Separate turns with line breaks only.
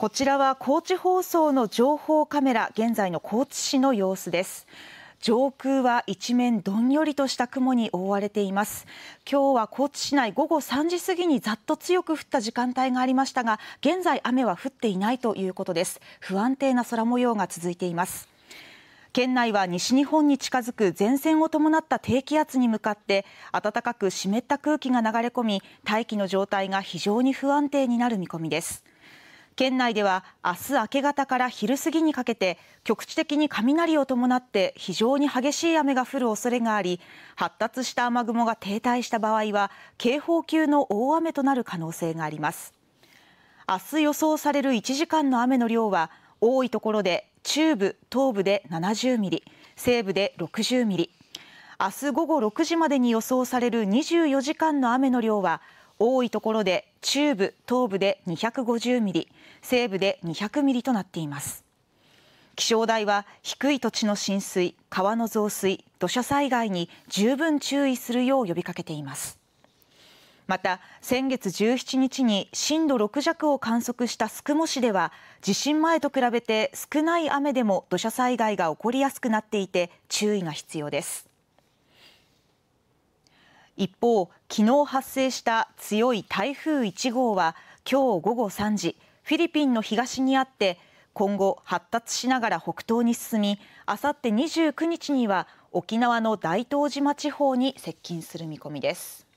こちらは高知放送の情報カメラ、現在の高知市の様子です。上空は一面どんよりとした雲に覆われています今日は高知市内午後3時過ぎにざっと強く降った時間帯がありましたが現在雨は降っていないということです不安定な空模様が続いています県内は西日本に近づく前線を伴った低気圧に向かって暖かく湿った空気が流れ込み大気の状態が非常に不安定になる見込みです県内では明日明け方から昼過ぎにかけて局地的に雷を伴って非常に激しい雨が降る恐れがあり発達した雨雲が停滞した場合は警報級の大雨となる可能性があります明日予想される1時間の雨の量は多いところで中部東部で70ミリ西部で60ミリ明日午後6時までに予想される24時間の雨の量は多いところで中部、東部で250ミリ、西部で200ミリとなっています。気象台は低い土地の浸水、川の増水、土砂災害に十分注意するよう呼びかけています。また先月17日に震度6弱を観測した宿毛市では地震前と比べて少ない雨でも土砂災害が起こりやすくなっていて注意が必要です。一方、昨日発生した強い台風1号は今日午後3時、フィリピンの東にあって今後発達しながら北東に進み、あさって29日には沖縄の大東島地方に接近する見込みです。